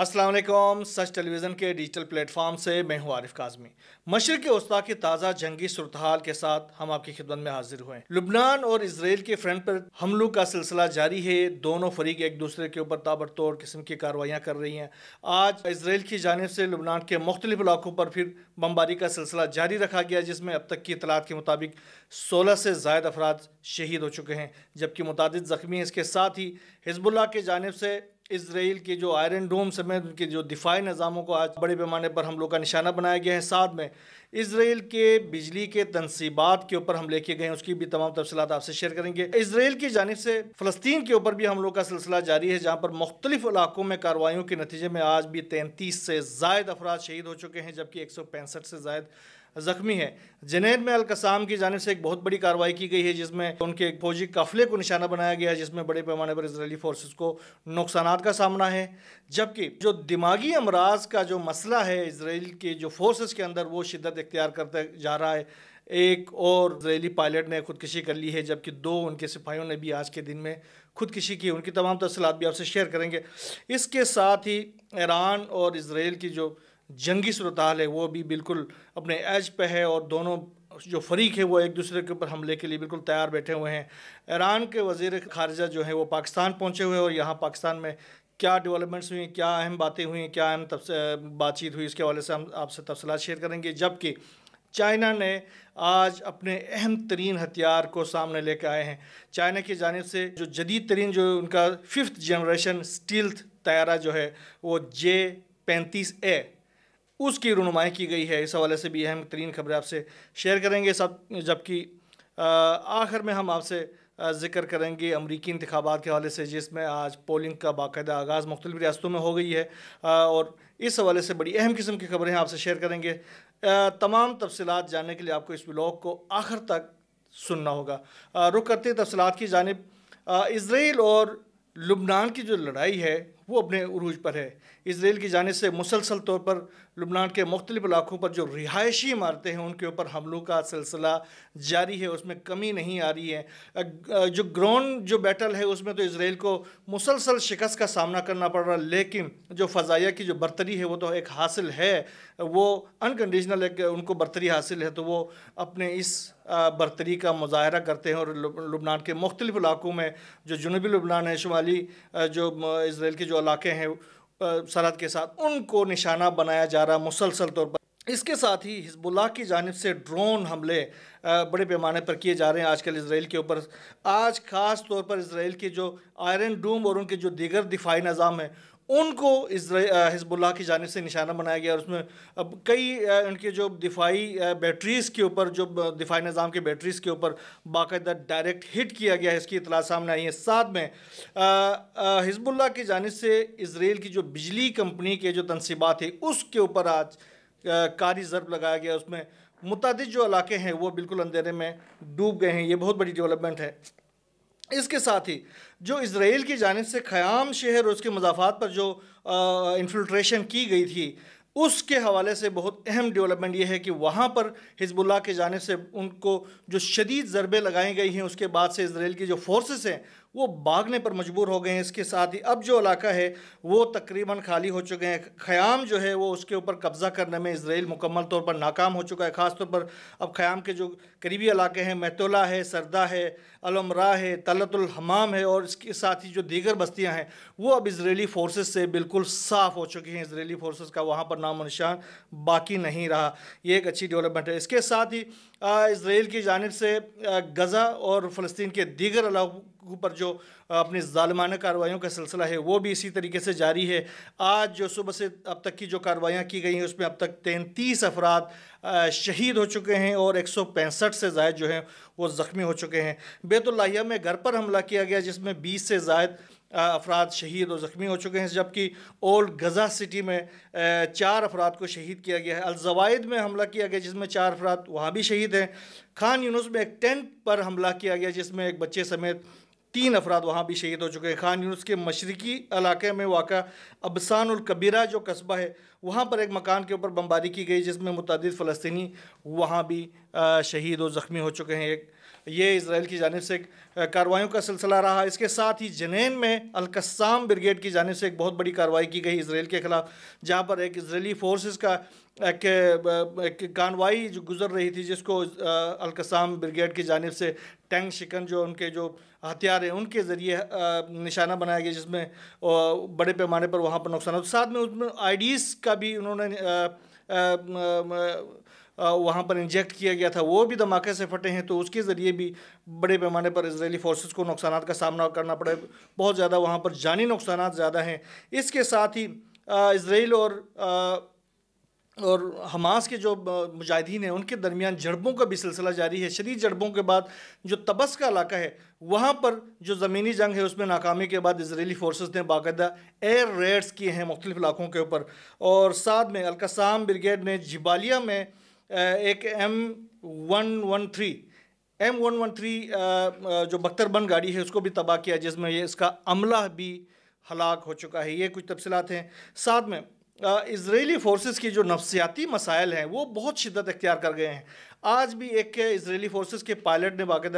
Aslam Sach television के digital platform से मैं हूं आरिफ काजमी मशर के वस्ता की ताज़ा जंगी हाल के साथ हम आपकी खिदमत में हाजिर हुए लुबनान और इसराइल के फ्रंट पर हमलों का सिलसिला जारी है दोनों फरीक एक दूसरे के ऊपर ताबड़तोड़ किस्म की कार्रवाइयाँ कर रही हैं आज इसराइल की जानब से लुबनान के मुख्तलिफ इलाकों पर फिर बमबारी का सिलसिला जारी रखा गया जिसमें अब तक की इतलात के मुताबिक सोलह से जायद अफराद शहीद हो चुके हैं जबकि मुतद ज़ख्मी हैं इसके साथ ही हिजबुल्ला के जानब से इसराइल के जो आयरन डोम समेत उनके जो दिफाई निज़ामों को आज बड़े पैमाने पर हमलों का निशाना बनाया गया है साथ में इसराइल के बिजली के तनसीबात के ऊपर हम लेके गए हैं उसकी भी तमाम तफसलत आपसे शेयर करेंगे इसराइल की जानब से फ़लस्तीन के ऊपर भी हमलों का सिलसिला जारी है जहाँ पर मुख्तलिफ इलाकों में कार्रवाइयों के नतीजे में आज भी तैंतीस से जायद अफराद शहीद हो चुके हैं जबकि एक सौ पैंसठ से ज्यादा जख्मी है जनेद में अलकसाम की जानब से एक बहुत बड़ी कार्रवाई की गई है जिसमें उनके एक फौजी काफिले को निशाना बनाया गया है जिसमें बड़े पैमाने पर इसराइली फोर्सेस को नुकसान का सामना है जबकि जो दिमागी अमराज का जो मसला है इसराइल के जो फोर्सेस के अंदर वो शिद्दत इख्तियार करता जा रहा है एक और इसराइली पायलट ने खुदकशी कर ली है जबकि दो उनके सिपाहियों ने भी आज के दिन में खुदकशी की उनकी तमाम तफसलत भी आपसे शेयर करेंगे इसके साथ ही ईरान और इसराइल की जो जंगी सूरत है वो भी बिल्कुल अपने एज पे है और दोनों जो फरीक है वो एक दूसरे के ऊपर हमले के लिए बिल्कुल तैयार बैठे हुए हैं ईरान के वजीर खारजा जो है वो पाकिस्तान पहुँचे हुए हैं और यहाँ पाकिस्तान में क्या डेवलपमेंट्स हुई क्या अहम बातें हुई क्या अहम बातचीत हुई इसके हवाले से हम आपसे तफसलत शेयर करेंगे जबकि चाइना ने आज अपने अहम तरीन हथियार को सामने लेकर आए हैं चाइना की जानब से जो जदीद तरीन जो उनका फिफ्थ जनरेशन स्टील्थ तैयारा जो है वो जे पैंतीस ए उसकी रुनुमाई की गई है इस हवाले से भी अहम तरीन खबरें आपसे शेयर करेंगे सब जबकि आखिर में हम आपसे जिक्र करेंगे अमरीकी इंतबात के हवाले से जिसमें आज पोलिंग का बाकायदा आगाज़ मुख्तलिफ रियासतों में हो गई है और इस हवाले से बड़ी अहम किस्म की खबरें आपसे शेयर करेंगे तमाम तफसलत जानने के लिए आपको इस ब्लॉग को आखिर तक सुनना होगा रुख करते तफसलत की जानब इसराइल और लुबनान की जो लड़ाई है वो अपने अरूज पर है इसराइल की जानब से मुसलसल तौर पर लुबनान के मुख्तलिफ इलाक़ों पर जो रिहायशी इमारतें हैं उनके ऊपर हमलों का सिलसिला जारी है उसमें कमी नहीं आ रही है जो ग्राउंड जो बैटल है उसमें तो इसराइल को मुसलसल शिकस्त का सामना करना पड़ रहा है लेकिन जो फ़जाइया की जो बरतरी है वो तो एक हासिल है वो अनकंडीशनल एक उनको बरतरी हासिल है तो वो अपने इस बरतरी का मुजाहरा करते हैं और लुबनान के मुख्तलिफ इलाक़ों में जो जनूबी लुबनान है शुमाली जो इसराइल के जो इलाके हैं सरहद के साथ उनको निशाना बनाया जा रहा मुसलसल तौर पर इसके साथ ही हिजबुल्ला की जानब से ड्रोन हमले बड़े पैमाने पर किए जा रहे हैं आजकल इसराइल के ऊपर आज खास तौर पर इसराइल के जो आयरन डूम और उनके जो दीगर दिफाई निज़ाम है उनको हिजबुल्ला की जानब से निशाना बनाया गया और उसमें अब कई उनके जो दिफाई बैटरीज़ के ऊपर जो दिफाई निज़ाम के बैटरीज़ के ऊपर बाकायदा डायरेक्ट हिट किया गया है इसकी इतला सामने आई है साथ में हिजबुल्ला की जानब से इसराइल की जो बिजली कंपनी के जो तनसीबात थे उसके ऊपर आज कारी ज़रब लगाया गया उसमें मुतद जो इलाके हैं वो बिल्कुल अंधेरे में डूब गए हैं ये बहुत बड़ी डेवलपमेंट है इसके साथ ही जो इसराइल की जानब से ख़याम शहर और उसके मजाफात पर जो इन्फिल्ट्रेशन की गई थी उसके हवाले से बहुत अहम डेवलपमेंट ये है कि वहाँ पर हिजबुल्ला के जानब से उनको जो शदीद ज़रबे लगाई गई हैं उसके बाद से इसराइल की जो फोर्सेस हैं वो भागने पर मजबूर हो गए हैं इसके साथ ही अब जो इलाका है वो तकरीबन खाली हो चुके हैं ख़याम जो है वो उसके ऊपर कब्ज़ा करने में इसराइल मुकम्मल तौर पर नाकाम हो चुका है ख़ास तौर पर अब ख़याम के जो करीबी इलाके हैं मैतोला है सरदा है अलमरा है तलतुल हमाम है और इसके साथ ही जो दीगर बस्तियाँ हैं वो अब इसराइली फोर्सेज से बिल्कुल साफ़ हो चुकी हैं इसराइली फोर्सेस का वहाँ पर नामो निशान बाकी नहीं रहा ये एक अच्छी डेवलपमेंट है इसके साथ ही इसराइल की जानब से गज़ा और फ़लस्तीन के दीगर इलाकों पर जो अपनी ालमाना कार्रवाइयों का सिलसिला है वो भी इसी तरीके से जारी है आज जो सुबह से अब तक की जो कार्रवाइयाँ की गई हैं उसमें अब तक तैंतीस अफराद शहीद हो चुके हैं और एक सौ पैंसठ से जायद जो हैं वो ज़ख्मी हो चुके हैं बेतुल्लाह में घर पर हमला किया गया जिसमें बीस से जायद अफराद शहीद और ज़ख्मी हो चुके हैं जबकि ओल्ड गज़ा सिटी में चार अफराद को शहीद किया गया है अलजवाद में हमला किया गया जिसमें चार अफराद वहाँ भी शहीद हैं खान यूनुस में एक टेंट पर हमला किया गया जिसमें एक बच्चे समेत तीन अफराद वहाँ भी शहीद हो चुके हैं खान यूनुस के मशरकी इलाके में वाक़ अबसानकबीरा जो कस्बा है वहाँ पर एक मकान के ऊपर बमबारी की गई जिसमें मुतद फ़लस्तनी वहाँ भी शहीद और ज़ख्मी हो चुके हैं एक ये इसराइल की जानब से कार्रवाइयों का सिलसिला रहा इसके साथ ही जनेन में अलकस्साम ब्रिगेड की जानब से एक बहुत बड़ी कार्रवाई की गई इसराइल के ख़िलाफ़ जहाँ पर एक इसराइली फोर्सेस का एक, एक कानवाई जो गुज़र रही थी जिसको अलकसाम ब्रिगेड की जानब से टैंक शिकन जो उनके जो हथियार हैं उनके ज़रिए निशाना बनाया गया जिसमें बड़े पैमाने पर वहाँ पर नुकसान हो साथ में उसमें आईडीज़ का भी उन्होंने आ, आ, आ, वहाँ पर इंजेक्ट किया गया था वो भी धमाके से फटे हैं तो उसके ज़रिए भी बड़े पैमाने पर इसराइली फोर्सेस को नुकसान का सामना करना पड़े बहुत ज़्यादा वहाँ पर जानी नुकसान ज़्यादा हैं इसके साथ ही इसराइल और और हमास के जो मुजाहिदीन हैं उनके दरमियान झड़पों का भी सिलसिला जारी है शदीद झड़पों के बाद जो तबस का इलाका है वहाँ पर जो ज़मीनी जंग है उसमें नाकामी के बाद इसराइली फोर्सेस ने बाकायदा एयर रेड्स किए हैं मुख्तलिफ इलाकों के ऊपर और साथ में अलकसाम ब्रिगेड ने जिबालिया में एक M one one three M one one three जो बख्तरबंद गाड़ी है उसको भी तबाह किया जिसमें ये इसका अमला भी हलाक हो चुका है ये कुछ तफसलत हैं साथ में इसराइली फोर्सेस की जो नफसियाती मसाइल हैं वो बहुत शिदत अख्तियार कर गए हैं आज भी एक इसराइली फोर्सेस के पायलट ने बाकी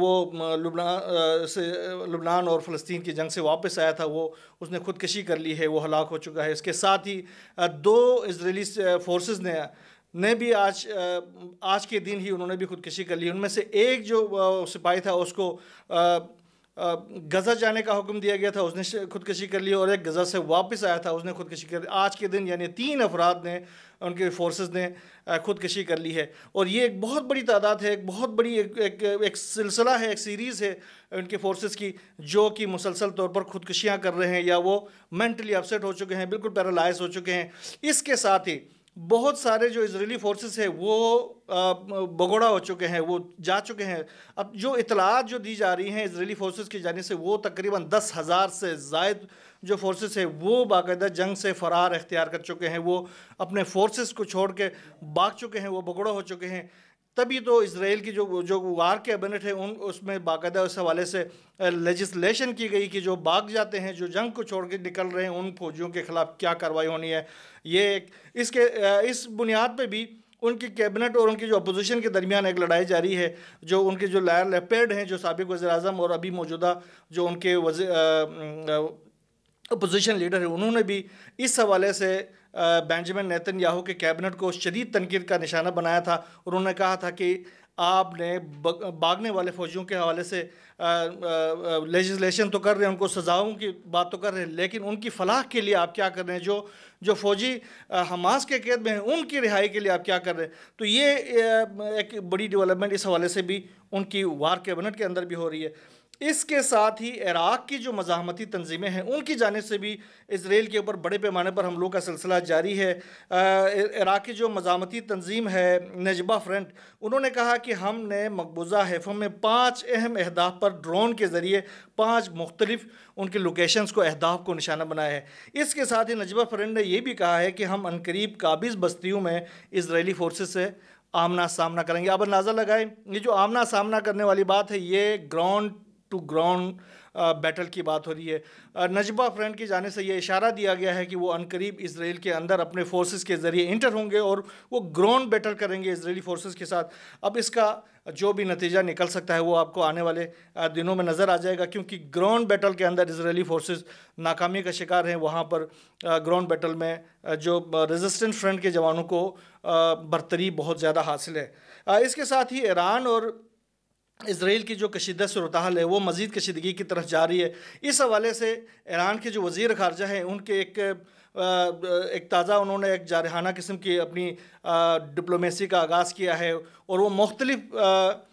वो लुबनान से लुबनान और फ़लस्तीन की जंग से वापस आया था वो उसने खुदकशी कर ली है वो हलाक हो चुका है इसके साथ ही दो इसराइली फोर्सेस ने ने भी आज आज के दिन ही उन्होंने भी खुदकशी कर ली उनमें से एक जो सिपाही था उसको गज़ा जाने का हुक्म दिया गया था उसने खुदकशी कर ली और एक गज़ा से वापस आया था उसने खुदकशी कर ली आज के दिन यानी तीन अफराद ने उनके फोर्सेस ने खुदकशी कर ली है और ये एक बहुत बड़ी तादाद है एक बहुत बड़ी एक एक, एक सिलसिला है एक सीरीज़ है उनके फोर्सेस की जो कि मुसलसल तौर पर खुदकशियाँ कर रहे हैं या वो मेंटली अपसेट हो चुके हैं बिल्कुल पैरालाइज हो चुके हैं इसके साथ ही बहुत सारे जो इसराइली फोर्सेस है वो भगोड़ा हो चुके हैं वो जा चुके हैं अब जो इतलात जो दी जा रही हैं इसराइली फोर्सेस की जाने से वो तकरीबन दस हज़ार से जायद जो फोर्सेस है वो बाकायदा जंग से फ़रार अख्तियार कर चुके हैं वो अपने फोर्सेस को छोड़ के भाग चुके हैं वो भगोड़ा हो चुके हैं तभी तो इसराइल की जो जो वार कैबिनेट है उन उसमें बाकायदा उस हवाले से लेजिस्लेशन की गई कि जो भाग जाते हैं जो जंग को छोड़ के निकल रहे हैं उन फौजियों के ख़िलाफ़ क्या कार्रवाई होनी है ये एक इसके इस बुनियाद पर भी उनकी कैबिनेट और उनकी जो अपोजिशन के दरमियान एक लड़ाई जारी है जो उनके जो लायर लेपेड हैं जो सबक वजी अजम और अभी मौजूदा जो उनके अपोजिशन लीडर है उन्होंने भी इस हवाले से बेंजामिन नेतन याहू के कैबिनेट को शदीद तनकीद का निशाना बनाया था और उन्होंने कहा था कि आपने भागने वाले फौजियों के हवाले से लेजिस्लेशन तो कर रहे हैं उनको सज़ाओं की बात तो कर रहे हैं लेकिन उनकी फलाह के लिए आप क्या कर रहे हैं जो जो फौजी हमास के कैद में हैं उनकी रिहाई के लिए आप क्या कर रहे हैं तो ये एक बड़ी डेवलपमेंट इस हवाले से भी उनकी वार कैबिनेट के अंदर भी हो रही है इसके साथ ही इराक़ की जो मजामती तंजीमें हैं उनकी जानब से भी इसराइल के ऊपर बड़े पैमाने पर हमलों का सिलसिला जारी है इराक़ की जो मजामती तंजीम है नजबा फ्रंट उन्होंने कहा कि हमने मकबूजा हैफों में पाँच अहम अहदाफ पर ड्रोन के ज़रिए पाँच मुख्तलिफ उनके लोकेशन को अहदाफ को निशाना बनाया है इसके साथ ही नजबा फ्रंट ने यह भी कहा है कि हम अनकरीब काबिज बस्तियों में इसराइली फोर्सेज से आमना सामना करेंगे अब अंदाज़ा लगाएं ये जो आमना सामना करने वाली बात है ये ग्राउंड टू ग्राउंड बैटल की बात हो रही है uh, नजबा फ्रंट की जाने से ये इशारा दिया गया है कि वो अनकरीब इसराइल के अंदर अपने फोर्सेस के ज़रिए इंटर होंगे और वो ग्राउंड बैटल करेंगे इसराइली फोर्सेस के साथ अब इसका जो भी नतीजा निकल सकता है वो आपको आने वाले uh, दिनों में नज़र आ जाएगा क्योंकि ग्राउंड बैटल के अंदर इसराइली फोर्सेस नाकामी का शिकार हैं वहाँ पर ग्राउंड uh, बैटल में जो रेजिस्टेंट फ्रंट के जवानों को बरतरी बहुत ज़्यादा हासिल है इसके साथ ही ईरान और इसराइल की जो कशीदा सूरत है वो मज़ीद कशीदगी की तरफ जा रही है इस हवाले से ईरान के जो वज़ी खारजा हैं उनके एक एक ताज़ा उन्होंने एक जारहाना किस्म की अपनी डिप्लोमेसी का आगाज़ किया है और वो मुख्तलिफ़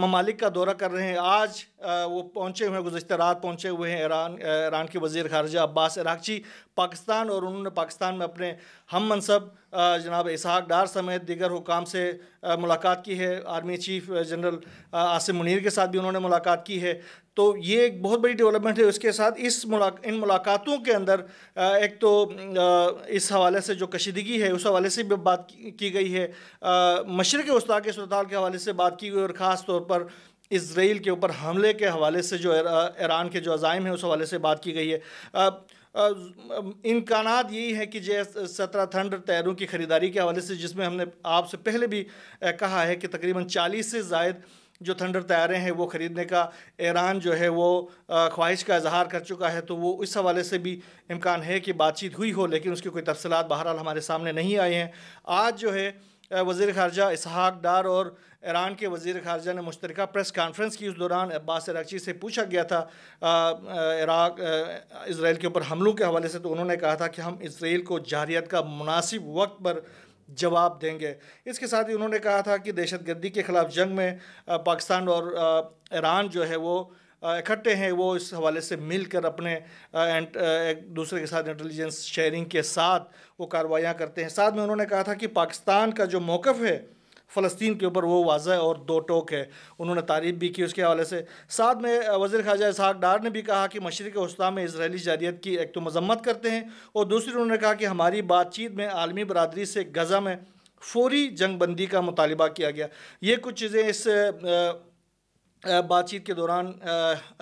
ममालिक का दौरा कर रहे हैं आज वो पहुँचे हुए हैं गुजशत रात पहुँचे हुए हैं ईरान ईरान के वज़ी खारजा अब्बास इराकची पाकिस्तान और उन्होंने पाकिस्तान में अपने हम मनसब जनाब इसहाक डार समेत दीगर हुकाम से मुलाकात की है army chief general Asim Munir के साथ भी उन्होंने मुलाकात की है तो ये एक बहुत बड़ी डेवलपमेंट है उसके साथ इस मुला इन मुलाकातों के अंदर एक तो इस हवाले से जो कशीदगी है उस हवाले से भी बात की गई है मशरक़ वस्ती के अस्पताल के हवाले से बात की गई और ख़ास तौर पर इसराइल के ऊपर हमले के हवाले से जो ईरान के जो अज़ाइम हैं उस हवाले से बात की गई है इम्कान यही है कि जैस सत्रह थंडर तैरों की ख़रीदारी के हवाले से जिसमें हमने आपसे पहले भी कहा है कि तकरीबन चालीस से जायद जो थंडर तैयारें हैं वो ख़रीदने का ईरान जो है वो ख्वाहिश का इजहार कर चुका है तो वो इस हवाले से भी इम्कान है कि बातचीत हुई हो लेकिन उसकी कोई तफसलत बहरहाल हमारे सामने नहीं आई हैं आज जो है वजीर खारजा इसहाक डार और ईरान के वजीर खारजा ने मुश्तर प्रेस कॉन्फ्रेंस की उस दौरान अब्बास अरगची से पूछा गया था इराक इसराइल के ऊपर हमलों के हवाले से तो उन्होंने कहा था कि हम इसराइल को जारियत का मुनासिब वक्त पर जवाब देंगे इसके साथ ही उन्होंने कहा था कि दहशत गर्दी के ख़िलाफ़ जंग में पाकिस्तान और ईरान जो है वो इकट्ठे हैं वो इस हवाले से मिलकर अपने एक दूसरे के साथ इंटेलिजेंस शेयरिंग के साथ वो कार्रवाइयाँ करते हैं साथ में उन्होंने कहा था कि पाकिस्तान का जो मौक़ है फ़लस्तीन के ऊपर वो वाज और दो टोक है उन्होंने तारीफ भी की उसके हवाले से साथ में वजीर खाजा इसहाक डार ने भी कहा कि मशरक़ वस्ती में इसराइली जारियत की एक तो मजम्मत करते हैं और दूसरी उन्होंने कहा कि हमारी बातचीत में आलमी बरदरी से गज़ा में फौरी जंग बंदी का मुतालबा किया गया ये कुछ चीज़ें इस बातचीत के दौरान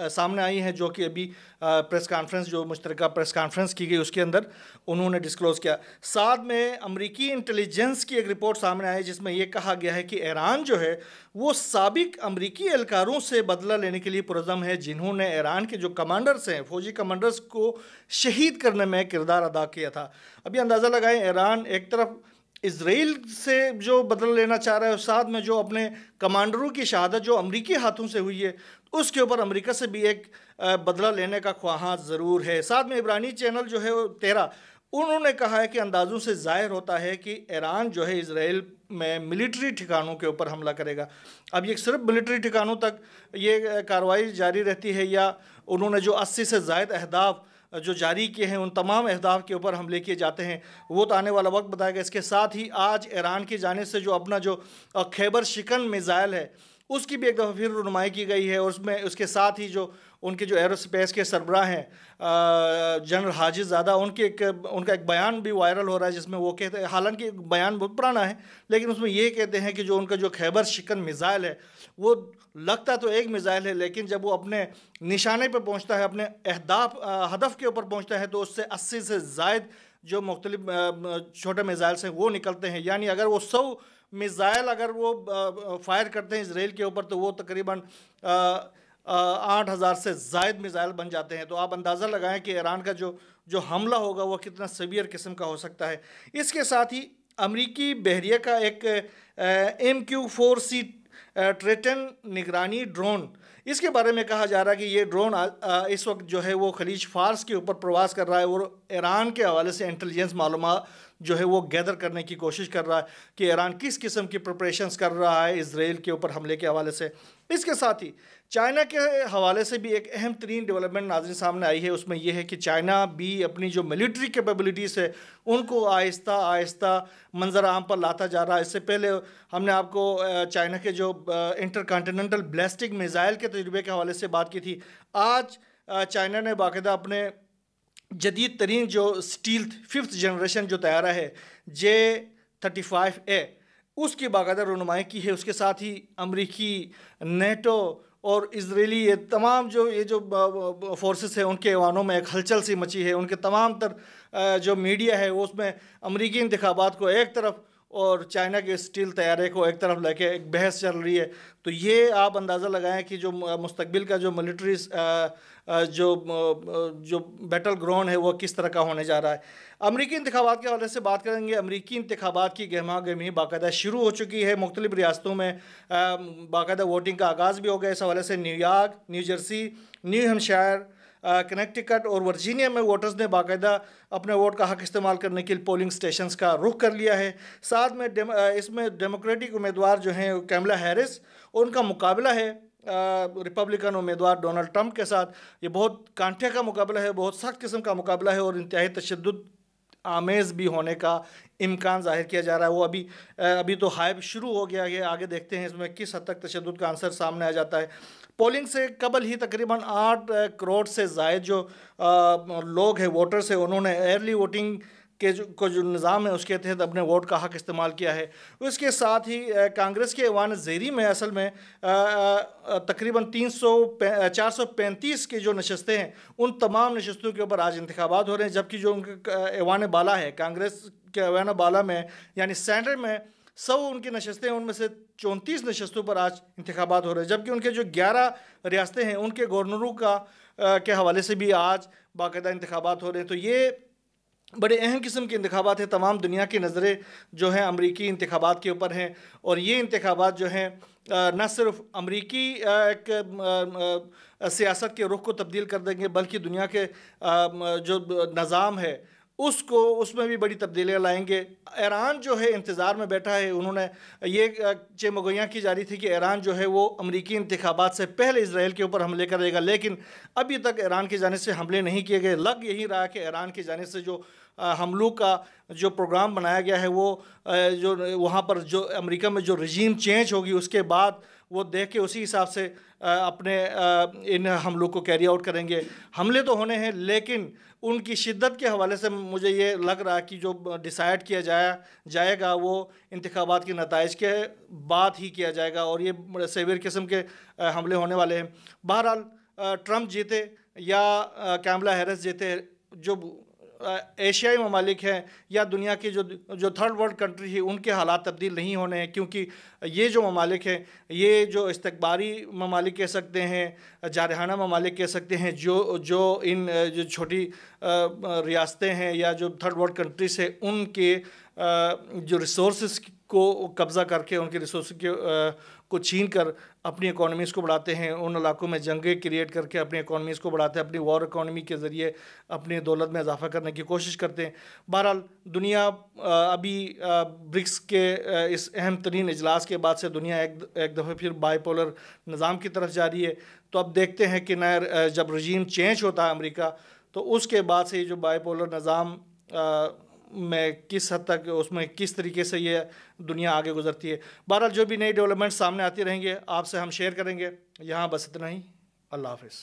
सामने आई हैं जो कि अभी प्रेस कॉन्फ्रेंस जो मुश्तर प्रेस कॉन्फ्रेंस की गई उसके अंदर उन्होंने डिस्क्लोज़ किया साथ में अमरीकी इंटेलिजेंस की एक रिपोर्ट सामने आई जिसमें यह कहा गया है कि ईरान जो है वो सबक अमरीकी एहलकारों से बदला लेने के लिए पुरजम है जिन्होंने ईरान के जो कमांडर्स हैं फौजी कमांडर्स को शहीद करने में किरदार अदा किया था अभी अंदाज़ा लगाएं ईरान एक तरफ इसराइल से जो बदला लेना चाह रहा है साथ में जो अपने कमांडरों की शहादत जो अमरीकी हाथों से हुई है उसके ऊपर अमेरिका से भी एक बदला लेने का ख्वाहा ज़रूर है साथ में इब्रानी चैनल जो है तेरह उन्होंने कहा है कि अंदाज़ों से ज़ाहिर होता है कि ईरान जो है इसराइल में मिलिट्री ठिकानों के ऊपर हमला करेगा अब ये सिर्फ मिलिट्री ठिकानों तक ये कार्रवाई जारी रहती है या उन्होंने जो अस्सी से जायद अहदाफ़ जो जारी किए हैं उन तमाम अहदाफ के ऊपर हम लेके जाते हैं वो तो आने वाला वक्त बताएगा इसके साथ ही आज ईरान की जाने से जो अपना जो खैबर शिकन मिज़ाइल है उसकी भी एक दफ़ा फिर रुनमाई की गई है और उसमें उसके साथ ही जो उनके जो एरोस्पेस के सरबरा हैं जनरल हाजिज़ ज़्यादा उनके एक उनका एक बयान भी वायरल हो रहा है जिसमें वो कहते हैं हालांकि बयान बहुत पुराना है लेकिन उसमें ये कहते हैं कि जो उनका जो खैबर शिकन मिज़ाइल है वो लगता तो एक मिज़ाइल है लेकिन जब वो अपने निशाने पर पहुँचता है अपने अहदाफ हदफ के ऊपर पहुँचता है तो उससे अस्सी से जायद जो मख्तल छोटे मिज़ाइल से वो निकलते हैं यानी अगर वो सौ मिज़ाइल अगर वो फायर करते हैं इसराइल के ऊपर तो वो तकरीबन आठ हज़ार से जायद मिज़ाइल बन जाते हैं तो आप अंदाज़ा लगाएं कि ईरान का जो जो हमला होगा वह कितना सवियर किस्म का हो सकता है इसके साथ ही अमरीकी बहरिया का एक M Q four C Triton निगरानी ड्रोन इसके बारे में कहा जा रहा है कि ये ड्रोन इस वक्त जो है वो खलीज फारस के ऊपर प्रवास कर रहा है और ईरान के हवाले से इंटेलिजेंस मालूम जो है वो गैदर करने की कोशिश कर रहा है कि ईरान किस किस्म की प्रपरेशन कर रहा है इसराइल के ऊपर हमले के हवाले से इसके साथ ही चाइना के हवाले से भी एक अहम तरीन डेवलपमेंट नाजर सामने आई है उसमें यह है कि चाइना भी अपनी जो मिलिट्री कैपेबिलिटीज़ है उनको आहिस्ता आहिस्ता मंजर आम पर लाता जा रहा है इससे पहले हमने आपको चाइना के जो इंटर कॉन्टीनेंटल ब्लास्टिक मिज़ाइल के तजुर्बे के हवाले से बात की थी आज चाइना ने बाकायदा अपने जदीद तरीन जो स्टील फिफ्थ जनरेशन जो तैयारा है जे थर्टी फाइव ए उसकी बाकायदा रनुमाई की है उसके साथ ही अमरीकी नेटो और इसराइली ये तमाम जो ये जो फोर्सेस हैं उनके ऐवानों में एक हलचल सी मची है उनके तमाम तर जो मीडिया है उसमें अमरीकी इंतबात को एक तरफ और चाइना के स्टील तैयारे को एक तरफ लेके एक बहस चल रही है तो ये आप अंदाज़ा लगाएं कि जो मुस्तबिल का जो मिलिट्री जो जो बैटल ग्राउंड है वो किस तरह का होने जा रहा है अमरीकी इंतबात के हवाले से बात करेंगे अमरीकी इंतबात की गहमा गहमी बाकायदा शुरू हो चुकी है मुख्तलि रियासतों में बाकायदा वोटिंग का आगाज़ भी हो गया इस हवाले से New York New Jersey New Hampshire Connecticut और वर्जीनिया में वोटर्स ने बाकायदा अपने वोट का हक इस्तेमाल करने के लिए पोलिंग स्टेशन का रुख कर लिया है साथ में डेम, इसमें डेमोक्रेटिक उम्मीदवार जो हैं कैमला हैरिस उनका मुकाबला है रिपब्लिकन उम्मीदवार डोनाल्ड ट्रंप के साथ ये बहुत कांठे का मुकाबला है बहुत सख्त किस्म का मुकाबला है और इंतहाई तशद आमेज़ भी होने का इम्कान ज़ाहिर किया जा रहा है वो अभी अभी तो हाइप शुरू हो गया है आगे देखते हैं इसमें किस हद तक तशद का आंसर सामने आ जाता है पोलिंग से कबल ही तकरीबन आठ करोड़ से जायद जो लोग हैं वोटर्स हैं उन्होंने अर्ली वोटिंग के जो को जो निज़ाम है उसके तहत अपने वोट का हक इस्तेमाल किया है उसके साथ ही कांग्रेस के ऐवान जेरी में असल में तकरीबन तीन सौ चार सौ पैंतीस के जो नशस्तें हैं उन तमाम नशस्तों के ऊपर आज इंतबात हो रहे हैं जबकि जो उनके ऐवान बाला है कांग्रेस के ऐवान बाला में यानी सेंटर में सौ उनकी नशस्तें हैं उनमें से चौंतीस नशस्तों पर आज इंतबात हो रहे हैं जबकि उनके जो ग्यारह रियासतें हैं उनके गवर्नरों का के हवाले से भी आज बाकायदा इंतबात हो रहे हैं तो ये बड़े अहम किस्म के इंतबात हैं तमाम दुनिया की नज़रें जो हैं अमरीकी इंतबात के ऊपर हैं और ये इंतबात जो हैं न सिर्फ अमरीकी सियासत के रुख को तब्दील कर देंगे बल्कि दुनिया के जो निज़ाम है उसको उसमें भी बड़ी तब्दीलियाँ लाएंगे ईरान जो है इंतज़ार में बैठा है उन्होंने ये चेमगोयाँ की जा रही थी कि ईरान जो है वो अमरीकी इंतबात से पहले इसराइल के ऊपर हमले करेगा लेकिन अभी तक ईरान की जानब से हमले नहीं किए गए लग यही रहा कि ईरान की जानब से जो हमलों का जो प्रोग्राम बनाया गया है वो जो वहाँ पर जो अमरीका में जो रजीम चेंज होगी उसके बाद वो देख के उसी हिसाब से अपने इन हमलों को कैरी आउट करेंगे हमले तो होने हैं लेकिन उनकी शिद्दत के हवाले से मुझे ये लग रहा है कि जो डिसाइड किया जाया जाएगा वो इंतबात के नतज के बाद ही किया जाएगा और ये सेवियर किस्म के हमले होने वाले हैं बहरहाल ट्रंप जीते या कैमला हैरिस जीते जो एशियाई ममालिक हैं या दुनिया की जो जो थर्ड वर्ल्ड कंट्री है उनके हालात तब्दील नहीं होने हैं क्योंकि ये जो ममालिक हैं ये जो इस्तबारी ममालिक कह सकते हैं जारहाना ममालिक कह सकते हैं जो जो इन जो छोटी रियासतें हैं या जो थर्ड वर्ल्ड कंट्रीज है उनके जो रिसोर्स को कब्ज़ा करके उनके रिसोर्स के को छीन कर अपनी इकानमीज़ को बढ़ाते हैं उन इलाकों में जंगें क्रिएट करके अपनी इकानमीज़ को बढ़ाते हैं अपनी वॉर इकानमी के ज़रिए अपनी दौलत में इजाफा करने की कोशिश करते हैं बहरहाल दुनिया अभी ब्रिक्स के इस अहम तरीन इजलास के बाद से दुनिया एक, एक दफ़े फिर बाईपोलर निज़ाम की तरफ जा रही है तो अब देखते हैं कि नया जब रजीम चेंज होता है अमरीका तो उसके बाद से ये जो बाईपोलर निज़ाम में किस हद तक उसमें किस तरीके से ये दुनिया आगे गुजरती है बहरहाल जो भी नई डेवलपमेंट सामने आती रहेंगे आपसे हम शेयर करेंगे यहाँ बस इतना ही अल्लाह हाफिज़